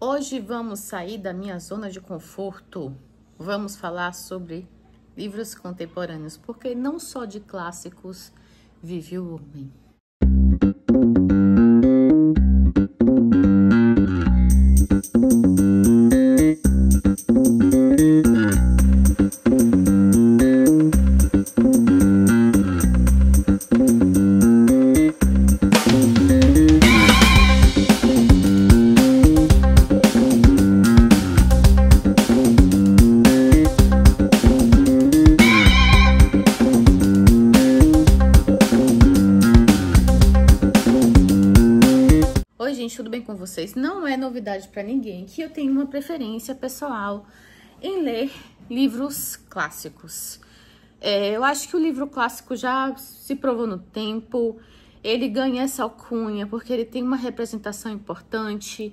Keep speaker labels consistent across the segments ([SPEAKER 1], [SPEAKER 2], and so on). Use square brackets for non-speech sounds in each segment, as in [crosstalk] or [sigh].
[SPEAKER 1] Hoje vamos sair da minha zona de conforto. Vamos falar sobre livros contemporâneos, porque não só de clássicos vive o homem. novidade para ninguém que eu tenho uma preferência pessoal em ler livros clássicos. É, eu acho que o livro clássico já se provou no tempo, ele ganha essa alcunha porque ele tem uma representação importante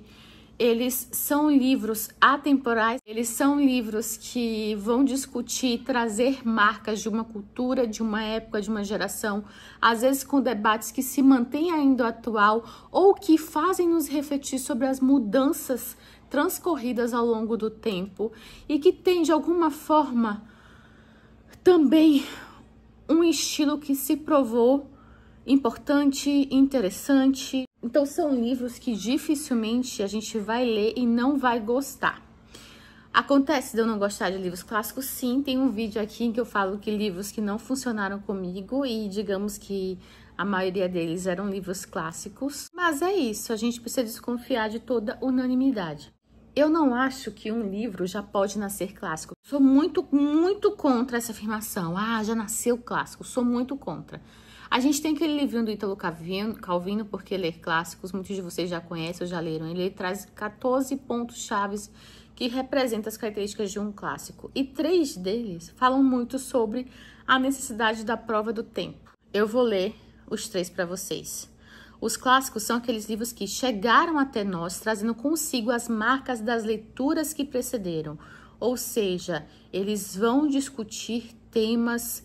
[SPEAKER 1] eles são livros atemporais, eles são livros que vão discutir, trazer marcas de uma cultura, de uma época, de uma geração, às vezes com debates que se mantêm ainda atual ou que fazem nos refletir sobre as mudanças transcorridas ao longo do tempo e que tem de alguma forma também um estilo que se provou importante, interessante. Então são livros que dificilmente a gente vai ler e não vai gostar. Acontece de eu não gostar de livros clássicos? Sim, tem um vídeo aqui em que eu falo que livros que não funcionaram comigo e digamos que a maioria deles eram livros clássicos. Mas é isso, a gente precisa desconfiar de toda unanimidade. Eu não acho que um livro já pode nascer clássico. Sou muito, muito contra essa afirmação. Ah, já nasceu clássico. Sou muito contra. A gente tem aquele livrinho do Ítalo Calvino, Porque Ler Clássicos, muitos de vocês já conhecem ou já leram. Ele traz 14 pontos chaves que representam as características de um clássico. E três deles falam muito sobre a necessidade da prova do tempo. Eu vou ler os três para vocês. Os clássicos são aqueles livros que chegaram até nós trazendo consigo as marcas das leituras que precederam, ou seja, eles vão discutir temas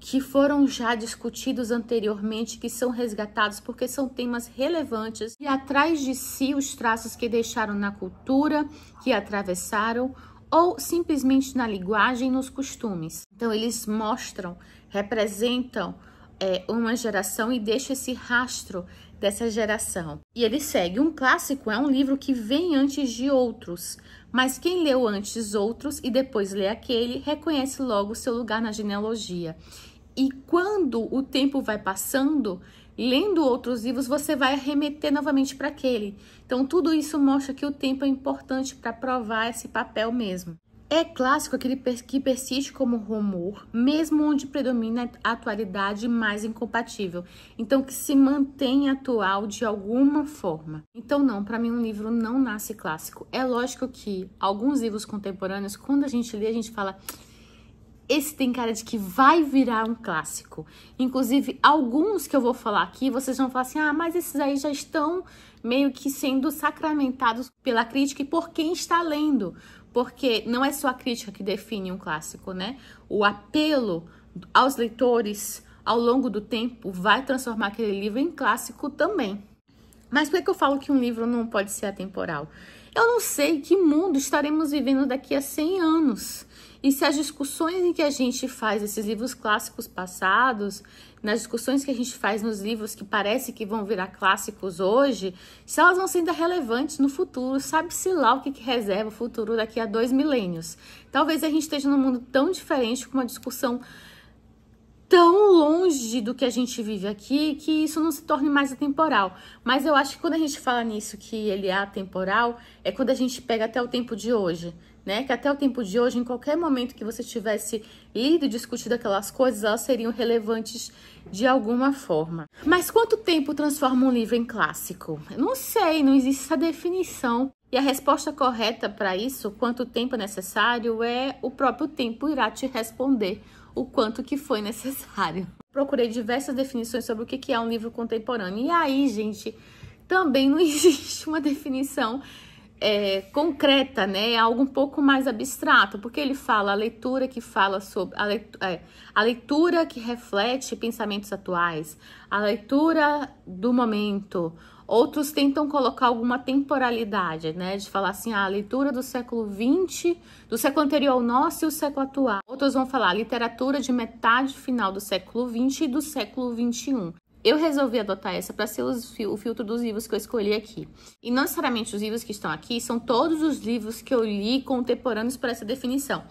[SPEAKER 1] que foram já discutidos anteriormente, que são resgatados porque são temas relevantes e atrás de si os traços que deixaram na cultura, que atravessaram ou simplesmente na linguagem, nos costumes. Então eles mostram, representam é, uma geração e deixam esse rastro dessa geração. E ele segue: um clássico é um livro que vem antes de outros, mas quem leu antes outros e depois lê aquele reconhece logo seu lugar na genealogia. E quando o tempo vai passando, lendo outros livros, você vai arremeter novamente para aquele. Então, tudo isso mostra que o tempo é importante para provar esse papel mesmo. É clássico aquele que persiste como rumor, mesmo onde predomina a atualidade mais incompatível. Então, que se mantém atual de alguma forma. Então, não, para mim, um livro não nasce clássico. É lógico que alguns livros contemporâneos, quando a gente lê, a gente fala: esse tem cara de que vai virar um clássico. Inclusive, alguns que eu vou falar aqui, vocês vão falar assim: ah, mas esses aí já estão meio que sendo sacramentados pela crítica e por quem está lendo. Porque não é só a crítica que define um clássico, né? O apelo aos leitores ao longo do tempo vai transformar aquele livro em clássico também. Mas por que eu falo que um livro não pode ser atemporal? Eu não sei que mundo estaremos vivendo daqui a 100 anos. E se as discussões em que a gente faz esses livros clássicos passados, nas discussões que a gente faz nos livros que parece que vão virar clássicos hoje, se elas vão ser ainda relevantes no futuro, sabe-se lá o que, que reserva o futuro daqui a dois milênios. Talvez a gente esteja num mundo tão diferente com uma discussão tão longe do que a gente vive aqui que isso não se torne mais atemporal. Mas eu acho que quando a gente fala nisso que ele é atemporal, é quando a gente pega até o tempo de hoje né? Que até o tempo de hoje, em qualquer momento que você tivesse lido e discutido aquelas coisas, elas seriam relevantes de alguma forma. Mas quanto tempo transforma um livro em clássico? Eu não sei, não existe essa definição. E a resposta correta para isso, quanto tempo é necessário, é o próprio tempo irá te responder o quanto que foi necessário. [laughs] Procurei diversas definições sobre o que é um livro contemporâneo. E aí, gente, também não [laughs] existe uma definição é, concreta, né? É algo um pouco mais abstrato, porque ele fala a leitura que fala sobre a leitura, é, a leitura que reflete pensamentos atuais, a leitura do momento. Outros tentam colocar alguma temporalidade, né? De falar assim, ah, a leitura do século XX, do século anterior ao nosso e o século atual. Outros vão falar literatura de metade final do século XX e do século XXI. Eu resolvi adotar essa para ser o filtro dos livros que eu escolhi aqui. E não necessariamente os livros que estão aqui são todos os livros que eu li contemporâneos para essa definição.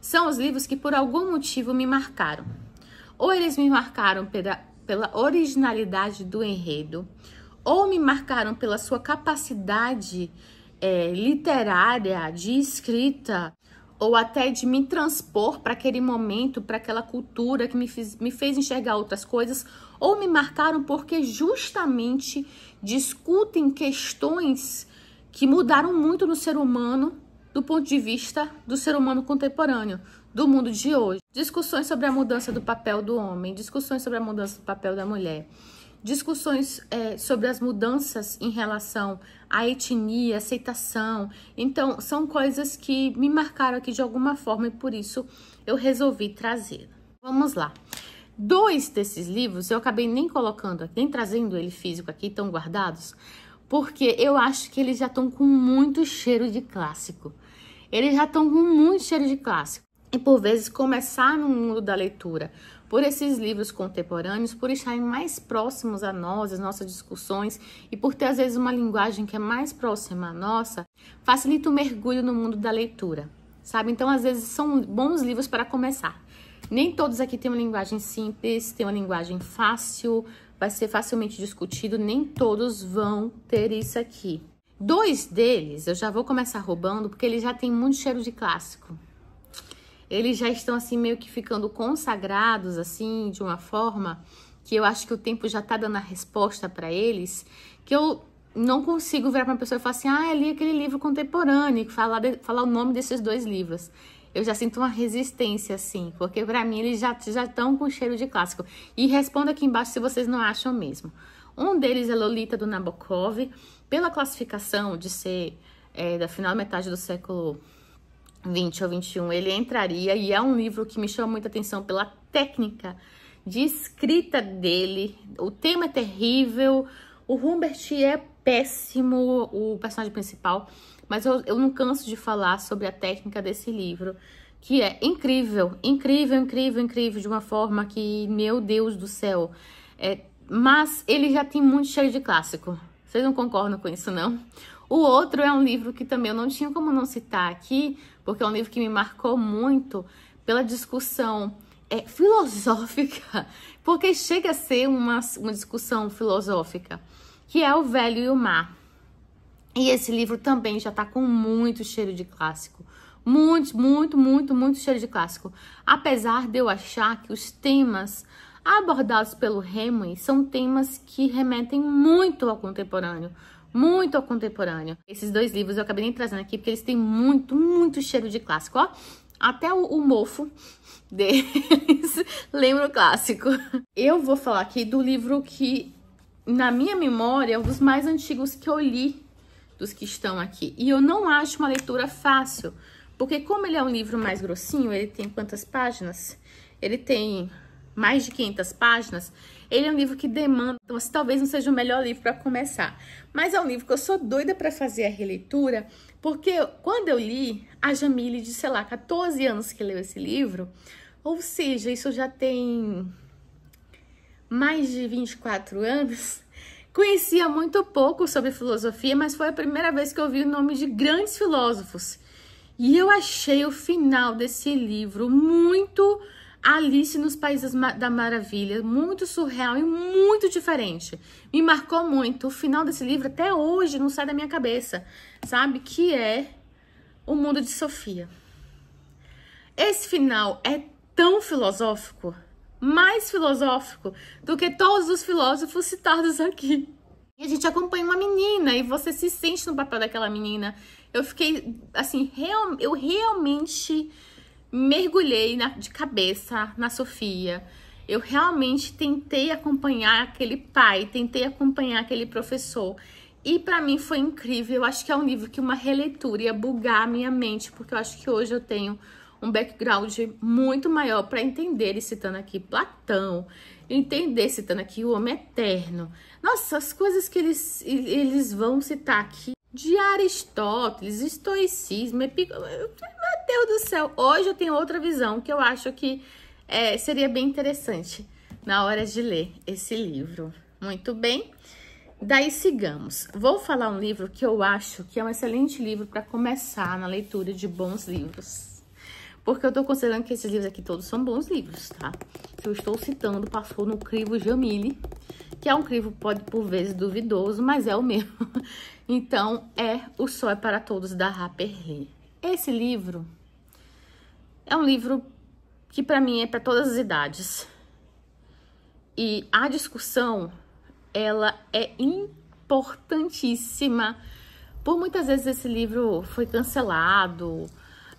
[SPEAKER 1] São os livros que por algum motivo me marcaram. Ou eles me marcaram pela, pela originalidade do enredo, ou me marcaram pela sua capacidade é, literária, de escrita, ou até de me transpor para aquele momento, para aquela cultura que me, fiz, me fez enxergar outras coisas, ou me marcaram porque justamente discutem questões que mudaram muito no ser humano do ponto de vista do ser humano contemporâneo, do mundo de hoje. Discussões sobre a mudança do papel do homem, discussões sobre a mudança do papel da mulher, discussões é, sobre as mudanças em relação à etnia, aceitação. Então, são coisas que me marcaram aqui de alguma forma e por isso eu resolvi trazer. Vamos lá. Dois desses livros eu acabei nem colocando aqui, nem trazendo ele físico aqui, estão guardados, porque eu acho que eles já estão com muito cheiro de clássico. Eles já estão com muito cheiro de clássico. E por vezes começar no mundo da leitura por esses livros contemporâneos, por estarem mais próximos a nós, as nossas discussões e por ter às vezes uma linguagem que é mais próxima à nossa, facilita o mergulho no mundo da leitura, sabe? Então às vezes são bons livros para começar. Nem todos aqui têm uma linguagem simples, têm uma linguagem fácil, vai ser facilmente discutido, nem todos vão ter isso aqui. Dois deles eu já vou começar roubando porque eles já têm muito cheiro de clássico. Eles já estão assim meio que ficando consagrados assim, de uma forma que eu acho que o tempo já tá dando a resposta para eles, que eu não consigo virar para uma pessoa e falar assim: "Ah, eu é li aquele livro contemporâneo", falar falar o nome desses dois livros eu já sinto uma resistência, assim, porque para mim eles já estão com cheiro de clássico. E responda aqui embaixo se vocês não acham mesmo. Um deles é Lolita do Nabokov, pela classificação de ser é, da final metade do século 20 ou 21, ele entraria e é um livro que me chama muita atenção pela técnica de escrita dele. O tema é terrível, o Humbert é péssimo, o personagem principal mas eu, eu não canso de falar sobre a técnica desse livro, que é incrível, incrível, incrível, incrível, de uma forma que, meu Deus do céu. É, mas ele já tem muito cheio de clássico. Vocês não concordam com isso, não? O outro é um livro que também eu não tinha como não citar aqui, porque é um livro que me marcou muito pela discussão é, filosófica, porque chega a ser uma, uma discussão filosófica, que é O Velho e o Mar. E esse livro também já tá com muito cheiro de clássico. Muito, muito, muito, muito cheiro de clássico. Apesar de eu achar que os temas abordados pelo Hemingway são temas que remetem muito ao contemporâneo. Muito ao contemporâneo. Esses dois livros eu acabei nem trazendo aqui porque eles têm muito, muito cheiro de clássico. Ó, até o, o mofo deles [laughs] lembra o clássico. Eu vou falar aqui do livro que, na minha memória, é um dos mais antigos que eu li dos que estão aqui. E eu não acho uma leitura fácil, porque como ele é um livro mais grossinho, ele tem quantas páginas? Ele tem mais de 500 páginas. Ele é um livro que demanda, então assim, talvez não seja o melhor livro para começar. Mas é um livro que eu sou doida para fazer a releitura, porque quando eu li, a Jamile de, sei lá, 14 anos que leu esse livro, ou seja, isso já tem mais de 24 anos, Conhecia muito pouco sobre filosofia, mas foi a primeira vez que eu ouvi o nome de grandes filósofos. E eu achei o final desse livro muito Alice nos Países da Maravilha, muito surreal e muito diferente. Me marcou muito. O final desse livro até hoje não sai da minha cabeça, sabe? Que é O Mundo de Sofia. Esse final é tão filosófico mais filosófico do que todos os filósofos citados aqui. E a gente acompanha uma menina e você se sente no papel daquela menina. Eu fiquei, assim, real, eu realmente mergulhei na, de cabeça na Sofia. Eu realmente tentei acompanhar aquele pai, tentei acompanhar aquele professor. E para mim foi incrível. Eu acho que é um livro que uma releitura ia bugar a minha mente, porque eu acho que hoje eu tenho um background muito maior para entender, citando aqui Platão, entender, citando aqui o homem eterno. Nossa, as coisas que eles, eles vão citar aqui de Aristóteles, estoicismo, epic... meu Deus do céu, hoje eu tenho outra visão que eu acho que é, seria bem interessante na hora de ler esse livro. Muito bem, daí sigamos. Vou falar um livro que eu acho que é um excelente livro para começar na leitura de bons livros. Porque eu tô considerando que esses livros aqui todos são bons livros, tá? Se eu estou citando, passou no crivo Jamile, que é um crivo, pode por vezes, duvidoso, mas é o mesmo. [laughs] Então, é O Sol é para Todos, da Harper Lee. Esse livro é um livro que, para mim, é para todas as idades. E a discussão, ela é importantíssima. Por muitas vezes esse livro foi cancelado,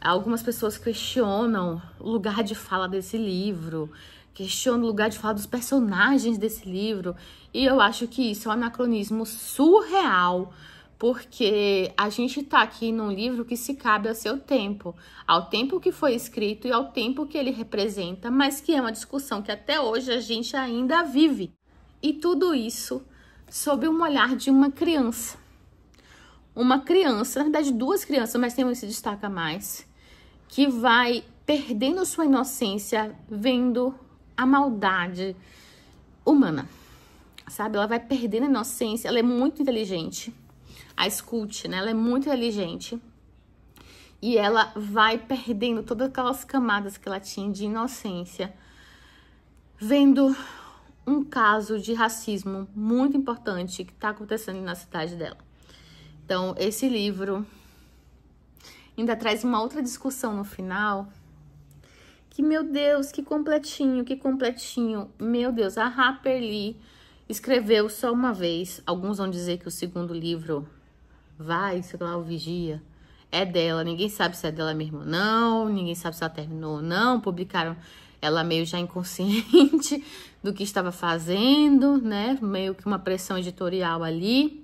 [SPEAKER 1] Algumas pessoas questionam o lugar de fala desse livro, questionam o lugar de fala dos personagens desse livro, e eu acho que isso é um anacronismo surreal, porque a gente está aqui num livro que se cabe ao seu tempo, ao tempo que foi escrito e ao tempo que ele representa, mas que é uma discussão que até hoje a gente ainda vive. E tudo isso sob um olhar de uma criança. Uma criança, na verdade, duas crianças, mas tem um que se destaca mais, que vai perdendo sua inocência vendo a maldade humana. Sabe? Ela vai perdendo a inocência, ela é muito inteligente. A escute, né? Ela é muito inteligente. E ela vai perdendo todas aquelas camadas que ela tinha de inocência, vendo um caso de racismo muito importante que está acontecendo na cidade dela. Então, esse livro ainda traz uma outra discussão no final. Que meu Deus, que completinho, que completinho. Meu Deus, a Harper Lee escreveu só uma vez. Alguns vão dizer que o segundo livro vai, sei lá, o vigia. É dela, ninguém sabe se é dela mesmo ou não, ninguém sabe se ela terminou ou não. Publicaram ela meio já inconsciente [laughs] do que estava fazendo, né? Meio que uma pressão editorial ali.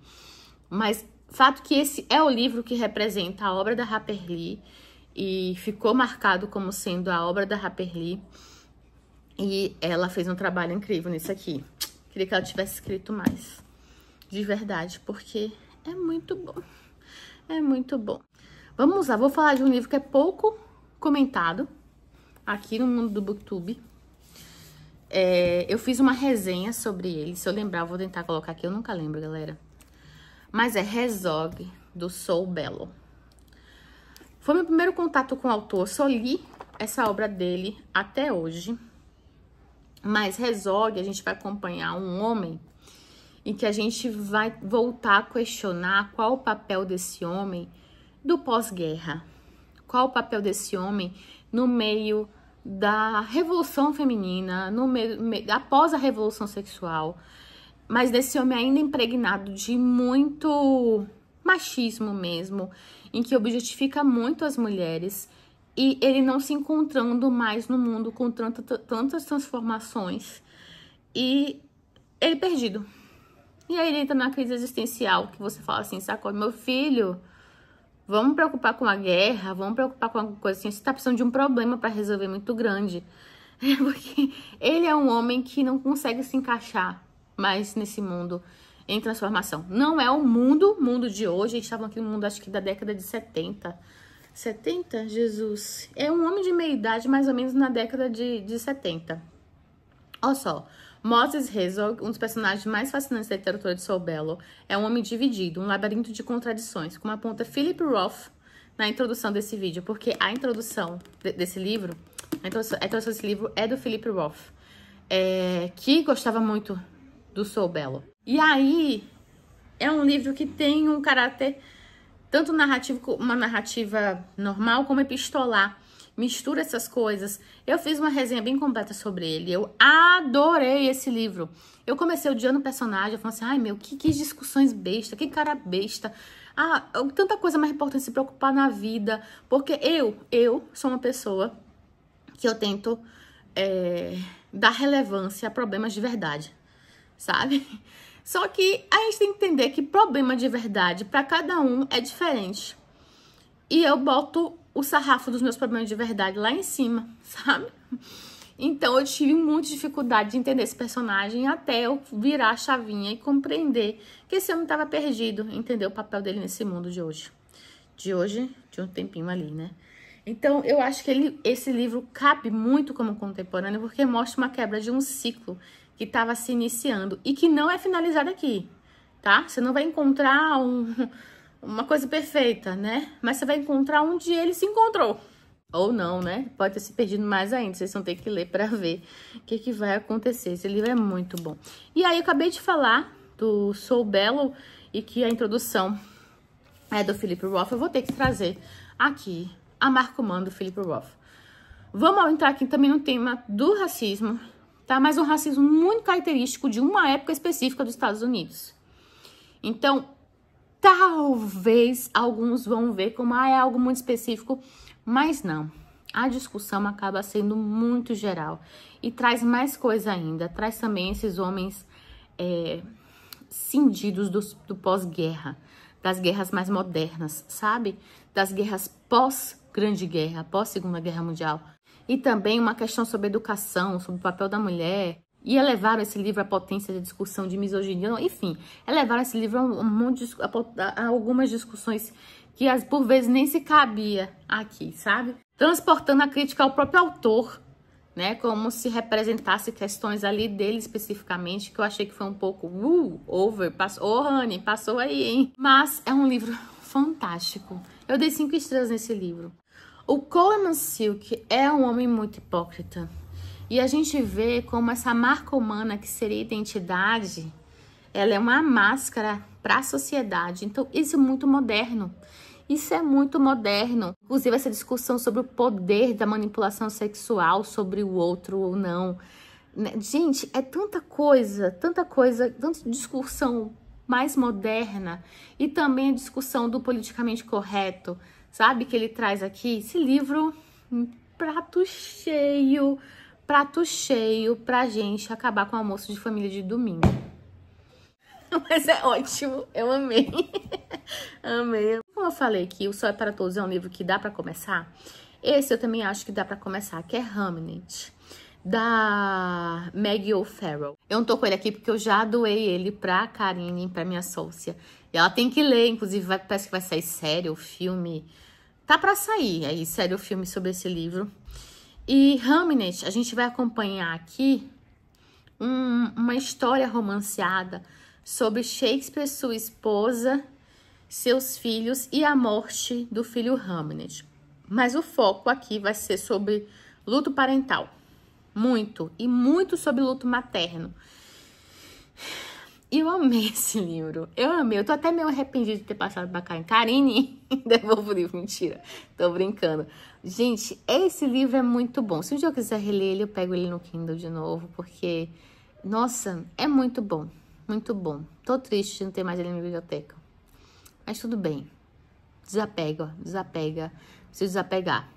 [SPEAKER 1] Mas Fato que esse é o livro que representa a obra da Harper Lee e ficou marcado como sendo a obra da Harper Lee. E ela fez um trabalho incrível nisso aqui. Queria que ela tivesse escrito mais. De verdade, porque é muito bom. É muito bom. Vamos lá, vou falar de um livro que é pouco comentado aqui no mundo do booktube. É, eu fiz uma resenha sobre ele, se eu lembrar eu vou tentar colocar aqui, eu nunca lembro, galera mas é Herzog, do Sou Belo. Foi meu primeiro contato com o autor, só li essa obra dele até hoje. Mas Herzog, a gente vai acompanhar um homem em que a gente vai voltar a questionar qual o papel desse homem do pós-guerra. Qual o papel desse homem no meio da revolução feminina, no meio, após a revolução sexual, mas desse homem ainda impregnado de muito machismo mesmo, em que objetifica muito as mulheres e ele não se encontrando mais no mundo com tantas transformações e ele é perdido. E aí ele entra na crise existencial, que você fala assim, sacou, meu filho, vamos preocupar com a guerra, vamos preocupar com alguma coisa assim, você tá precisando de um problema para resolver muito grande. [laughs] Porque ele é um homem que não consegue se encaixar mais nesse mundo em transformação. Não é o mundo, mundo de hoje, Estavam tá aqui no mundo acho que da década de 70. 70? Jesus. É um homem de meia idade, mais ou menos na década de, de 70. Olha só. Moses Herzog, um dos personagens mais fascinantes da literatura de Sol Bello, é um homem dividido, um labirinto de contradições, como aponta Philip Roth na introdução desse vídeo, porque a introdução de, desse livro, a introdução, a introdução, desse livro é do Philip Roth, é, que gostava muito do Sou Belo. E aí é um livro que tem um caráter tanto narrativo, uma narrativa normal como epistolar. Mistura essas coisas. Eu fiz uma resenha bem completa sobre ele. Eu adorei esse livro. Eu comecei odiando o personagem, eu falei assim: ai meu, que, que discussões besta, que cara besta. Ah, tanta coisa mais importante se preocupar na vida. Porque eu, eu sou uma pessoa que eu tento é, dar relevância a problemas de verdade sabe? [laughs] Só que a gente tem que entender que problema de verdade para cada um é diferente. E eu boto o sarrafo dos meus problemas de verdade lá em cima, [laughs] sabe? Então eu tive muita dificuldade de entender esse personagem até eu virar a chavinha e compreender que esse homem estava perdido, entender o papel dele nesse mundo de hoje. De hoje, de um tempinho ali, né? Então, eu acho que ele, esse livro cabe muito como contemporâneo, porque mostra uma quebra de um ciclo que estava se iniciando e que não é finalizada aqui, tá? Você não vai encontrar um, [laughs] uma coisa perfeita, né? Mas você vai encontrar onde ele se encontrou. Ou não, né? Pode ter se perdido mais ainda. Vocês vão ter que ler para ver o que, que vai acontecer. Esse livro é muito bom. E aí, eu acabei de falar do Sou Belo e que a introdução é do Felipe Roth. Eu vou ter que trazer aqui a Marco Mano do Felipe Roth. Vamos entrar aqui também no é tema do racismo tá? Mas um racismo muito característico de uma época específica dos Estados Unidos. Então, talvez alguns vão ver como ah, é algo muito específico, mas não. A discussão acaba sendo muito geral e traz mais coisa ainda. Traz também esses homens é, cindidos do, do pós-guerra, das guerras mais modernas, sabe? Das guerras pós-Grande Guerra, pós-Segunda Guerra Mundial e também uma questão sobre educação, sobre o papel da mulher. E elevaram esse livro à potência de discussão de misoginia, enfim, elevaram esse livro a, um monte de, a, a algumas discussões que às, por vezes nem se cabia aqui, sabe? Transportando a crítica ao próprio autor, né? Como se representasse questões ali dele especificamente, que eu achei que foi um pouco uh, over, passou, oh, honey, passou aí, hein? Mas é um livro [laughs] fantástico. Eu dei cinco estrelas nesse livro. O Coleman Silk é um homem muito hipócrita. E a gente vê como essa marca humana que seria identidade, ela é uma máscara para a sociedade. Então, isso é muito moderno. Isso é muito moderno. Inclusive, essa discussão sobre o poder da manipulação sexual sobre o outro ou não. Né? Gente, é tanta coisa, tanta coisa, tanta discussão mais moderna e também a discussão do politicamente correto sabe? Que ele traz aqui. Esse livro, um prato cheio, prato cheio pra gente acabar com o almoço de família de domingo. [laughs] Mas é ótimo, eu amei. [laughs] amei. Como eu falei que O só é para Todos é um livro que dá para começar, esse eu também acho que dá para começar, que é Hamnet, da Maggie O'Farrell. Eu não tô com ele aqui porque eu já doei ele pra Karine, pra minha sócia, e ela tem que ler, inclusive vai, parece que vai sair série ou filme. Tá para sair aí, série ou filme sobre esse livro. E Hamnet, a gente vai acompanhar aqui um, uma história romanceada sobre Shakespeare, sua esposa, seus filhos e a morte do filho Hamnet. Mas o foco aqui vai ser sobre luto parental. Muito, e muito sobre luto materno eu amei esse livro. Eu amei. Eu tô até meio arrependida de ter passado pra em Karine, [laughs] devolvo o livro. Mentira. Tô brincando. Gente, esse livro é muito bom. Se um dia eu quiser reler ele, eu pego ele no Kindle de novo, porque, nossa, é muito bom. Muito bom. Tô triste de não ter mais ele na minha biblioteca. Mas tudo bem. Desapega, desapega. Preciso desapegar.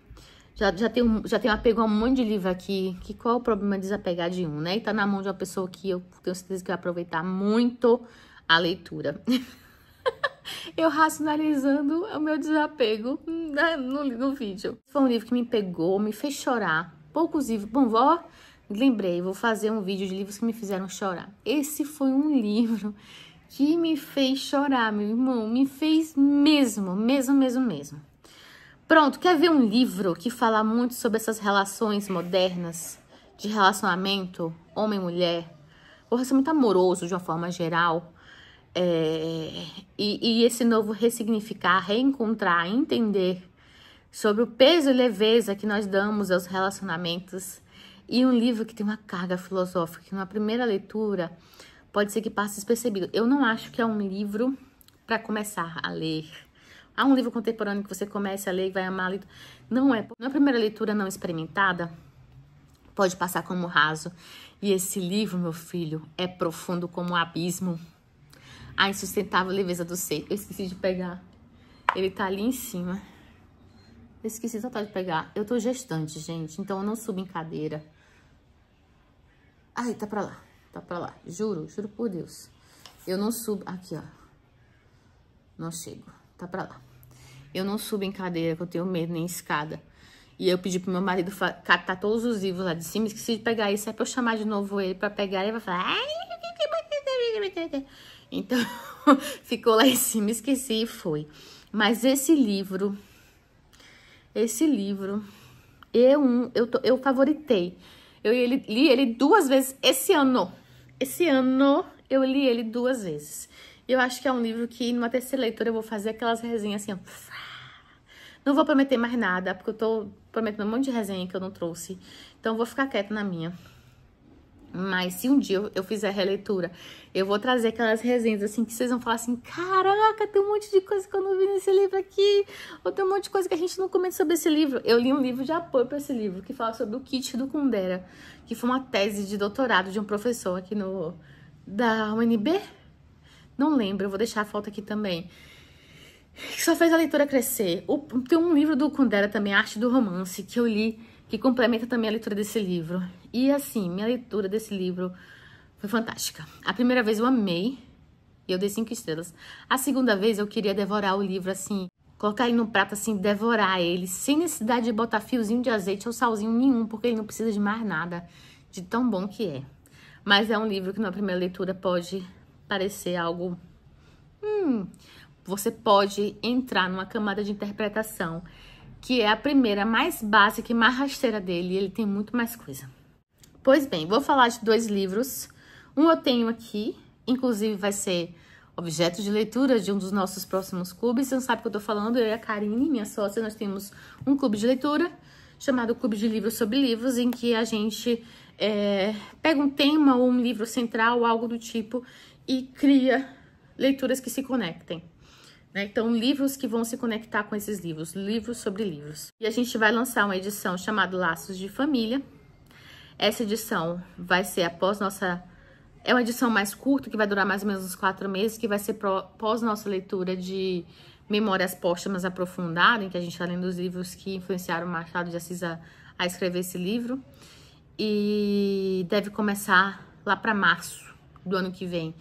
[SPEAKER 1] Já, já, tem já tem apego a um monte de livro aqui. Que qual é o problema de desapegar de um, né? E tá na mão de uma pessoa que eu tenho certeza que vai aproveitar muito a leitura. [laughs] eu racionalizando o meu desapego né, no, no vídeo. Foi um livro que me pegou, me fez chorar. Poucos livros. Bom, vó, lembrei, vou fazer um vídeo de livros que me fizeram chorar. Esse foi um livro que me fez chorar, meu irmão. Me fez mesmo, mesmo, mesmo, mesmo. Pronto, quer ver um livro que fala muito sobre essas relações modernas de relacionamento homem-mulher? O relacionamento amoroso, de uma forma geral. É, e, e esse novo ressignificar, reencontrar, entender sobre o peso e leveza que nós damos aos relacionamentos. E um livro que tem uma carga filosófica, que na primeira leitura pode ser que passe despercebido. Eu não acho que é um livro para começar a ler Há um livro contemporâneo que você comece a ler e vai amar. Não é. Na é primeira leitura não experimentada, pode passar como raso. E esse livro, meu filho, é profundo como um abismo. A insustentável leveza do ser. Eu esqueci de pegar. Ele tá ali em cima. Eu esqueci total de pegar. Eu tô gestante, gente. Então eu não subo em cadeira. Ai, tá pra lá. Tá pra lá. Juro, juro por Deus. Eu não subo. Aqui, ó. Não chego tá pra lá. Eu não subo em cadeira, que eu tenho medo, nem escada. E eu pedi pro meu marido catar todos os livros lá de cima, esqueci de pegar isso, é pra eu chamar de novo ele pra pegar, ele vai falar... Então, [laughs] ficou lá em cima, esqueci e foi. Mas esse livro, esse livro, eu, um, eu, tô, eu favoritei. Eu li ele duas vezes esse ano. Esse ano eu li ele duas vezes. Eu acho que é um livro que, numa terceira leitura, eu vou fazer aquelas resenhas assim, ó. Não vou prometer mais nada, porque eu tô prometendo um monte de resenha que eu não trouxe. Então, vou ficar quieta na minha. Mas se um dia eu, fizer a releitura, eu vou trazer aquelas resenhas assim que vocês vão falar assim: caraca, tem um monte de coisa que eu não vi nesse livro aqui, ou tem um monte de coisa que a gente não comenta sobre esse livro. Eu li um livro de apoio para esse livro que fala sobre o kit do Kundera, que foi uma tese de doutorado de um professor aqui no da UNB, não lembro, vou deixar a foto aqui também. Que só fez a leitura crescer. O, tem um livro do Kundera também, Arte do Romance, que eu li, que complementa também a leitura desse livro. E assim, minha leitura desse livro foi fantástica. A primeira vez eu amei e eu dei cinco estrelas. A segunda vez eu queria devorar o livro assim, colocar ele no prato assim, devorar ele, sem necessidade de botar fiozinho de azeite ou salzinho nenhum, porque ele não precisa de mais nada, de tão bom que é. Mas é um livro que na primeira leitura pode parecer algo. Hum, você pode entrar numa camada de interpretação que é a primeira, mais básica e mais rasteira dele, e ele tem muito mais coisa. Pois bem, vou falar de dois livros. Um eu tenho aqui, inclusive vai ser objeto de leitura de um dos nossos próximos clubes. Você não sabe o que eu tô falando, eu e a Karine, minha sócia, nós temos um clube de leitura chamado Clube de Livros sobre Livros, em que a gente é, pega um tema ou um livro central, algo do tipo, e cria leituras que se conectem. Né? Então, livros que vão se conectar com esses livros, livros sobre livros. E a gente vai lançar uma edição chamada Laços de Família. Essa edição vai ser após nossa. É uma edição mais curta, que vai durar mais ou menos uns quatro meses, que vai ser pós nossa leitura de Memórias Póstumas Aprofundadas, em que a gente está lendo os livros que influenciaram o Machado de Assis a, a escrever esse livro. E deve começar lá para março do ano que vem.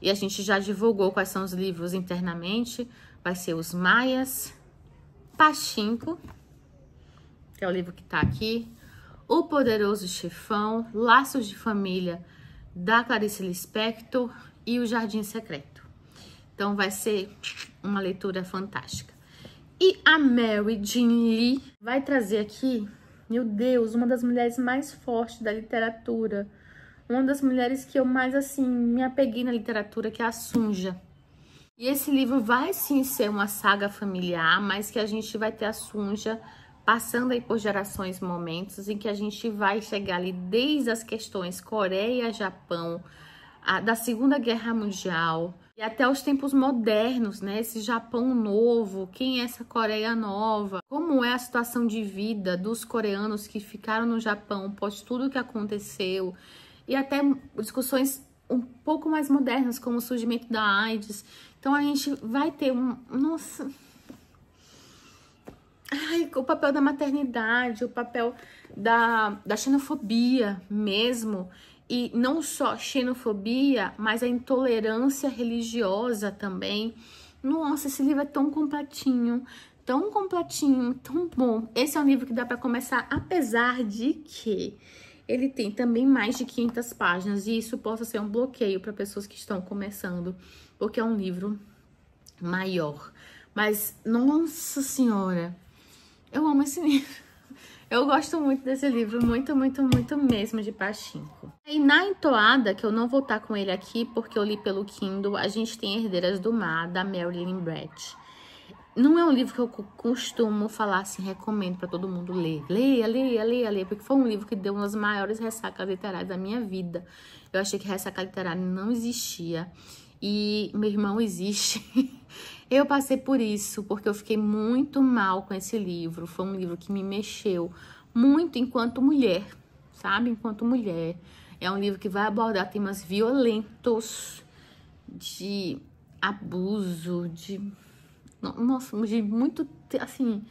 [SPEAKER 1] E a gente já divulgou quais são os livros internamente. Vai ser Os Maias, Pachinko, que é o livro que está aqui, O Poderoso Chefão, Laços de Família, da Clarice Lispector e O Jardim Secreto. Então vai ser uma leitura fantástica. E a Mary Jean Lee vai trazer aqui, meu Deus, uma das mulheres mais fortes da literatura uma das mulheres que eu mais assim me apeguei na literatura, que é a Sunja. E esse livro vai sim ser uma saga familiar, mas que a gente vai ter a Sunja passando aí por gerações, momentos em que a gente vai chegar ali desde as questões Coreia, Japão, a, da Segunda Guerra Mundial e até os tempos modernos, né? Esse Japão novo, quem é essa Coreia nova? Como é a situação de vida dos coreanos que ficaram no Japão pós tudo que aconteceu? e até discussões um pouco mais modernas, como o surgimento da AIDS. Então a gente vai ter um. Nossa. Ai, o papel da maternidade, o papel da, da xenofobia mesmo. E não só xenofobia, mas a intolerância religiosa também. Nossa, esse livro é tão completinho, tão completinho, tão bom. Esse é um livro que dá para começar, apesar de que ele tem também mais de 500 páginas e isso possa ser um bloqueio para pessoas que estão começando, porque é um livro maior. Mas, nossa senhora, eu amo esse [laughs] livro. Eu gosto muito desse livro, muito, muito, muito mesmo, de Pachinko. E na entoada, que eu não vou estar com ele aqui, porque eu li pelo Kindle, a gente tem Herdeiras do Mar, da Marilyn Brett não é um livro que eu costumo falar assim, recomendo para todo mundo ler. Leia, leia, leia, leia, porque foi um livro que deu umas maiores ressacas literárias da minha vida. Eu achei que ressaca literária não existia e meu irmão existe. [laughs] eu passei por isso porque eu fiquei muito mal com esse livro. Foi um livro que me mexeu muito enquanto mulher, sabe? Enquanto mulher. É um livro que vai abordar temas violentos de abuso, de nossa, de muito, assim,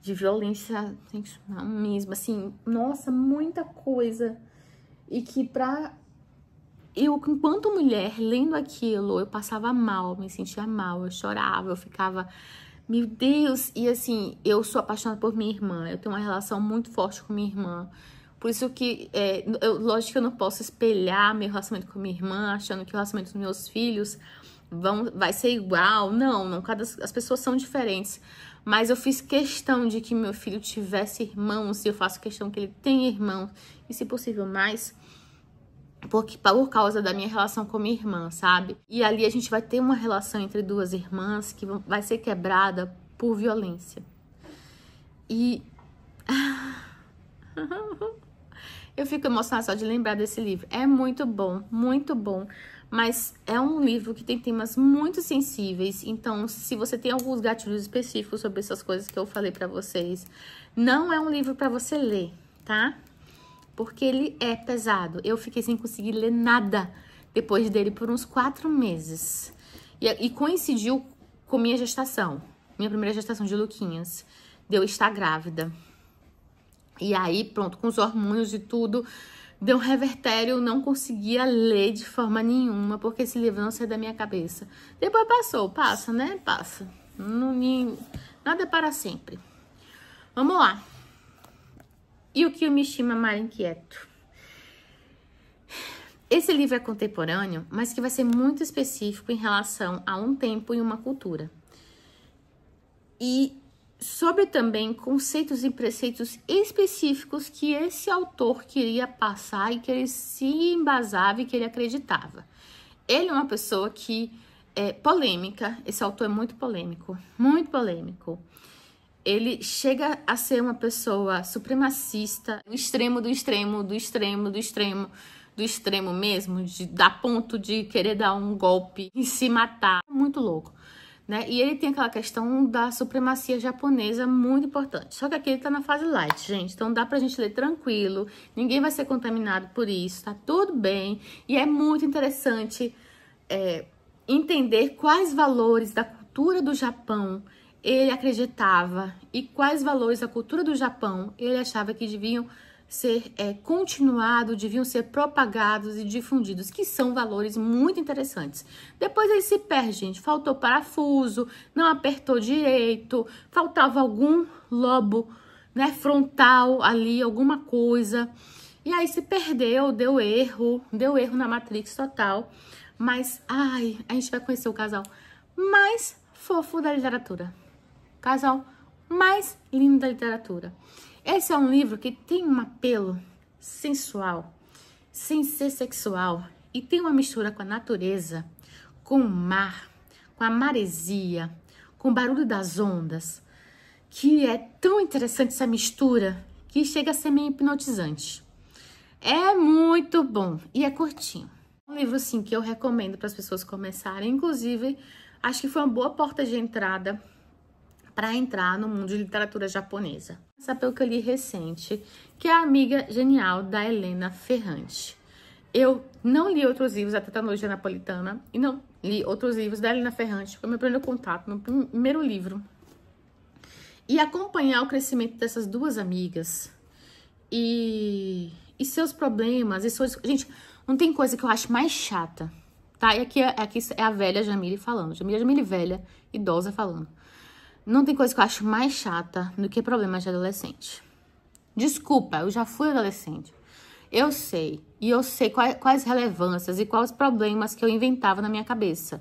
[SPEAKER 1] de violência sexual mesmo, assim, nossa, muita coisa. E que pra eu, enquanto mulher, lendo aquilo, eu passava mal, me sentia mal, eu chorava, eu ficava, meu Deus, e assim, eu sou apaixonada por minha irmã, eu tenho uma relação muito forte com minha irmã. Por isso que, é, eu, lógico que eu não posso espelhar meu relacionamento com minha irmã, achando que o relacionamento dos meus filhos vão, vai ser igual. Não, não cada, as pessoas são diferentes. Mas eu fiz questão de que meu filho tivesse irmãos, e eu faço questão que ele tenha irmãos, e se possível mais, porque por causa da minha relação com minha irmã, sabe? E ali a gente vai ter uma relação entre duas irmãs que vão, vai ser quebrada por violência. E. [laughs] Eu fico emocionada só de lembrar desse livro. É muito bom, muito bom mas é um livro que tem temas muito sensíveis, então se você tem alguns gatilhos específicos sobre essas coisas que eu falei para vocês, não é um livro para você ler, tá? Porque ele é pesado. Eu fiquei sem conseguir ler nada depois dele por uns quatro meses. E, e coincidiu com minha gestação, minha primeira gestação de Luquinhas. Deu de estar grávida. E aí, pronto, com os hormônios e tudo, um Revertério eu não conseguia ler de forma nenhuma, porque esse livro não saiu da minha cabeça. Depois passou, passa, né? Passa. Não, nem, nada é para sempre. Vamos lá. E o que me estima mais inquieto? Esse livro é contemporâneo, mas que vai ser muito específico em relação a um tempo e uma cultura. E sobre também conceitos e preceitos específicos que esse autor queria passar e que ele se embasava e que ele acreditava. Ele é uma pessoa que é polêmica, esse autor é muito polêmico, muito polêmico. Ele chega a ser uma pessoa supremacista, no extremo do extremo, do extremo, do extremo, do extremo mesmo, de dar ponto de querer dar um golpe e [laughs] se matar. Muito louco né? E ele tem aquela questão da supremacia japonesa muito importante. Só que aqui ele tá na fase light, gente. Então dá pra gente ler tranquilo, ninguém vai ser contaminado por isso, tá tudo bem. E é muito interessante é, entender quais valores da cultura do Japão ele acreditava e quais valores da cultura do Japão ele achava que deviam ser é, continuado, deviam ser propagados e difundidos, que são valores muito interessantes. Depois ele se perde, gente. Faltou parafuso, não apertou direito, faltava algum lobo né, frontal ali, alguma coisa. E aí se perdeu, deu erro, deu erro na Matrix total. Mas, ai, a gente vai conhecer o casal mais fofo da literatura. Casal mais lindo da literatura. Esse é um livro que tem um apelo sensual, sem ser sexual, e tem uma mistura com a natureza, com o mar, com a maresia, com o barulho das ondas, que é tão interessante essa mistura que chega a ser meio hipnotizante. É muito bom e é curtinho. É um livro, sim, que eu recomendo para as pessoas começarem. Inclusive, acho que foi uma boa porta de entrada para entrar no mundo de literatura japonesa. Essa o que eu li recente, que é a amiga genial da Helena Ferrante. Eu não li outros livros da Tetralogia Napolitana e não li outros livros da Helena Ferrante. Foi meu primeiro contato, meu primeiro livro. E acompanhar o crescimento dessas duas amigas e, e seus problemas e suas. Gente, não tem coisa que eu acho mais chata, tá? E aqui, é, aqui é a velha Jamile falando. Jamile, Jamile velha, idosa falando. Não tem coisa que eu acho mais chata do que problemas de adolescente. Desculpa, eu já fui adolescente. Eu sei, e eu sei quais, quais relevâncias e quais problemas que eu inventava na minha cabeça.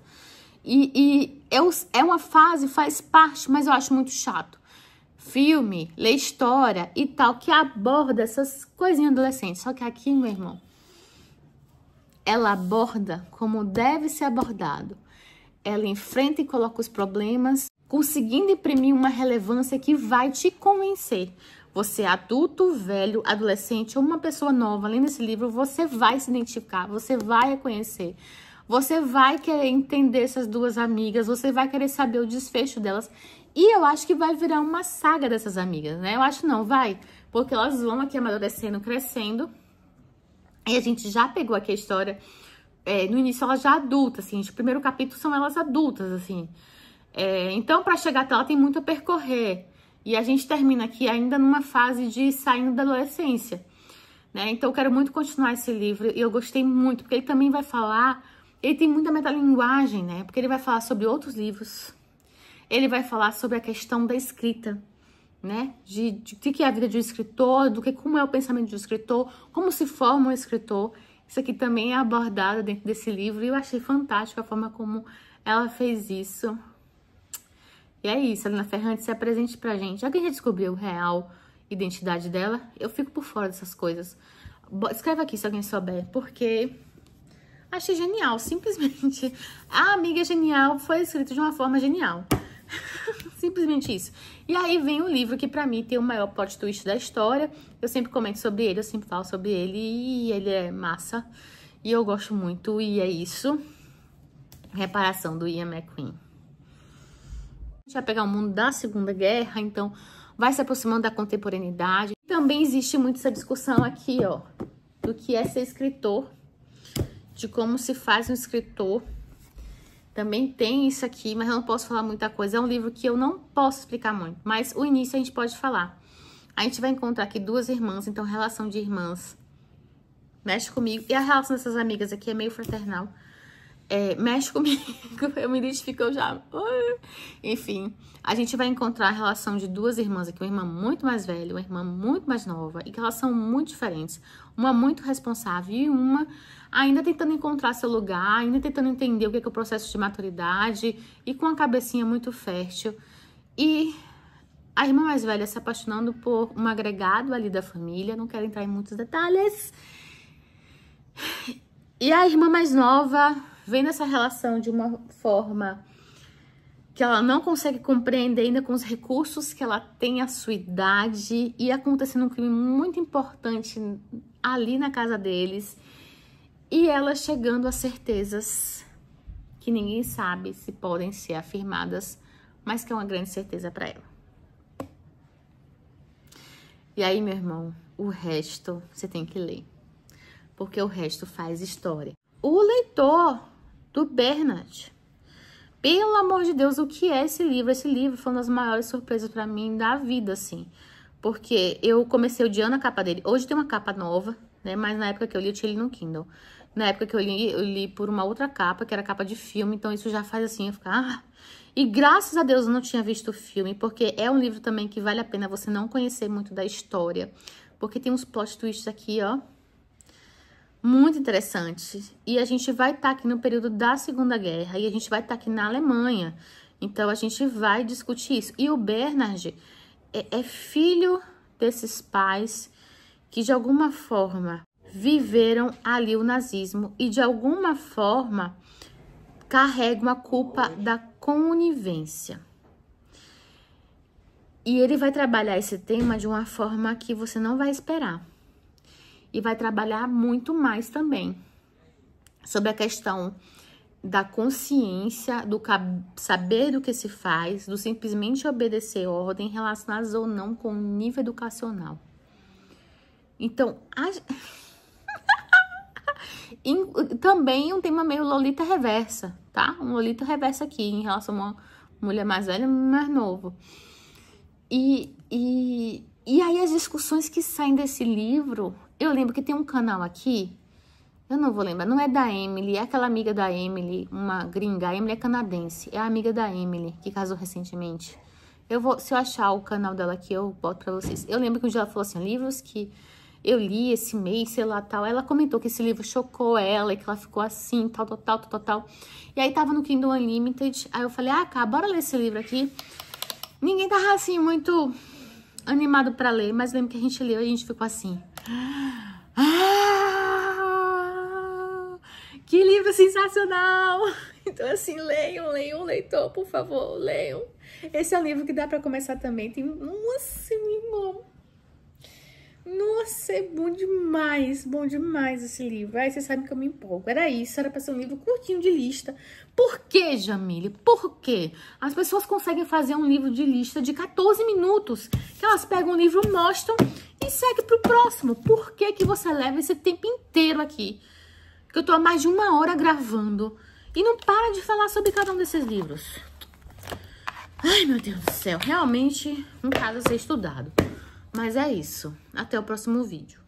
[SPEAKER 1] E, e eu, é uma fase, faz parte, mas eu acho muito chato. Filme, ler história e tal, que aborda essas coisinhas adolescentes. Só que aqui, meu irmão, ela aborda como deve ser abordado. Ela enfrenta e coloca os problemas conseguindo imprimir uma relevância que vai te convencer. Você é adulto, velho, adolescente ou uma pessoa nova lendo esse livro, você vai se identificar, você vai reconhecer. Você vai querer entender essas duas amigas, você vai querer saber o desfecho delas. E eu acho que vai virar uma saga dessas amigas, né? Eu acho não, vai. Porque elas vão aqui amadurecendo, crescendo. E a gente já pegou aqui a história. É, no início, elas já adultas, assim. O primeiro capítulo são elas adultas, assim. É, então, para chegar até lá, tem muito a percorrer. E a gente termina aqui ainda numa fase de saindo da adolescência. Né? Então, eu quero muito continuar esse livro e eu gostei muito, porque ele também vai falar. Ele tem muita metalinguagem, né? Porque ele vai falar sobre outros livros, ele vai falar sobre a questão da escrita, né? De, o que é a vida de um escritor, do que como é o pensamento de um escritor, como se forma um escritor. Isso aqui também é abordado dentro desse livro e eu achei fantástica a forma como ela fez isso. E é isso, Helena Ferrante, se apresente pra gente. Alguém já descobriu a real identidade dela? Eu fico por fora dessas coisas. Escreva aqui se alguém souber, porque achei genial, simplesmente. [laughs] A amiga genial foi escrito de uma forma genial. [laughs] simplesmente isso. E aí vem o livro que para mim tem o maior plot twist da história. Eu sempre comento sobre ele, eu sempre falo sobre ele e ele é massa. E eu gosto muito e é isso. Reparação do Ian McQueen gente vai pegar o mundo da Segunda Guerra, então vai se aproximando da contemporaneidade. Também existe muito essa discussão aqui, ó, do que é ser escritor, de como se faz um escritor. Também tem isso aqui, mas eu não posso falar muita coisa. É um livro que eu não posso explicar muito, mas o início a gente pode falar. A gente vai encontrar aqui duas irmãs, então relação de irmãs mexe comigo. E a relação dessas amigas aqui é meio fraternal é, mexe comigo, [laughs] eu me identifico, eu já. Uh, enfim, a gente vai encontrar a relação de duas irmãs aqui, uma irmã muito mais velha, uma irmã muito mais nova, e que elas são muito diferentes. Uma muito responsável e uma ainda tentando encontrar seu lugar, ainda tentando entender o que é, que é o processo de maturidade e com a cabecinha muito fértil. E a irmã mais velha se apaixonando por um agregado ali da família, não quero entrar em muitos detalhes. E a irmã mais nova vendo essa relação de uma forma que ela não consegue compreender ainda com os recursos que ela tem à sua idade e acontecendo um crime muito importante ali na casa deles e ela chegando a certezas que ninguém sabe se podem ser afirmadas, mas que é uma grande certeza para ela. E aí, meu irmão, o resto você tem que ler, porque o resto faz história. O leitor do Bernard. Pelo amor de Deus, o que é esse livro? Esse livro foi uma das maiores surpresas para mim da vida, assim. Porque eu comecei odiando a capa dele. Hoje tem uma capa nova, né? Mas na época que eu li, eu tinha ele no Kindle. Na época que eu li, eu li por uma outra capa, que era capa de filme. Então isso já faz assim, eu ficar. Ah! E graças a Deus eu não tinha visto o filme, porque é um livro também que vale a pena você não conhecer muito da história. Porque tem uns plot twists aqui, ó, muito interessante. E a gente vai estar tá aqui no período da Segunda Guerra e a gente vai estar tá aqui na Alemanha. Então a gente vai discutir isso. E o Bernard é, é filho desses pais que de alguma forma viveram ali o nazismo e de alguma forma carregam a culpa da conivência. E ele vai trabalhar esse tema de uma forma que você não vai esperar e vai trabalhar muito mais também sobre a questão da consciência, do saber do que se faz, do simplesmente obedecer ordem relacionadas ou não com o nível educacional. Então, a... [laughs] também um tema meio Lolita reversa, tá? Um Lolita reversa aqui em relação a uma mulher mais velha e mais novo. E, e, e aí as discussões que saem desse livro eu lembro que tem um canal aqui, eu não vou lembrar, não é da Emily, é aquela amiga da Emily, uma gringa, a Emily é canadense, é a amiga da Emily, que casou recentemente. Eu vou, se eu achar o canal dela aqui, eu boto pra vocês. Eu lembro que um dia ela falou assim, livros que eu li esse mês, sei lá, tal. Ela comentou que esse livro chocou ela e que ela ficou assim, tal, tal, tal, tal, tal. E aí tava no Kindle Unlimited, aí eu falei, ah, cara, bora ler esse livro aqui. Ninguém tava assim muito animado para ler, mas lembro que a gente leu e a gente ficou assim, ah, que livro sensacional! [laughs] Então, assim, leiam, leiam, leitor, por favor, leiam. Esse é um livro que dá para começar também. Tem um, assim, irmão. Nossa, é bom demais, bom demais esse livro. Aí você sabe que eu me empolgo. Era isso, era para ser um livro curtinho de lista. Por que, Jamile? Por quê? As pessoas conseguem fazer um livro de lista de 14 minutos, que elas pegam um livro, mostram e seguem pro próximo. Por que que você leva esse tempo inteiro aqui? Que eu tô há mais de uma hora gravando e não para de falar sobre cada um desses livros. Ai, meu Deus do céu, realmente um caso a ser estudado. Mas é isso. Até o próximo vídeo.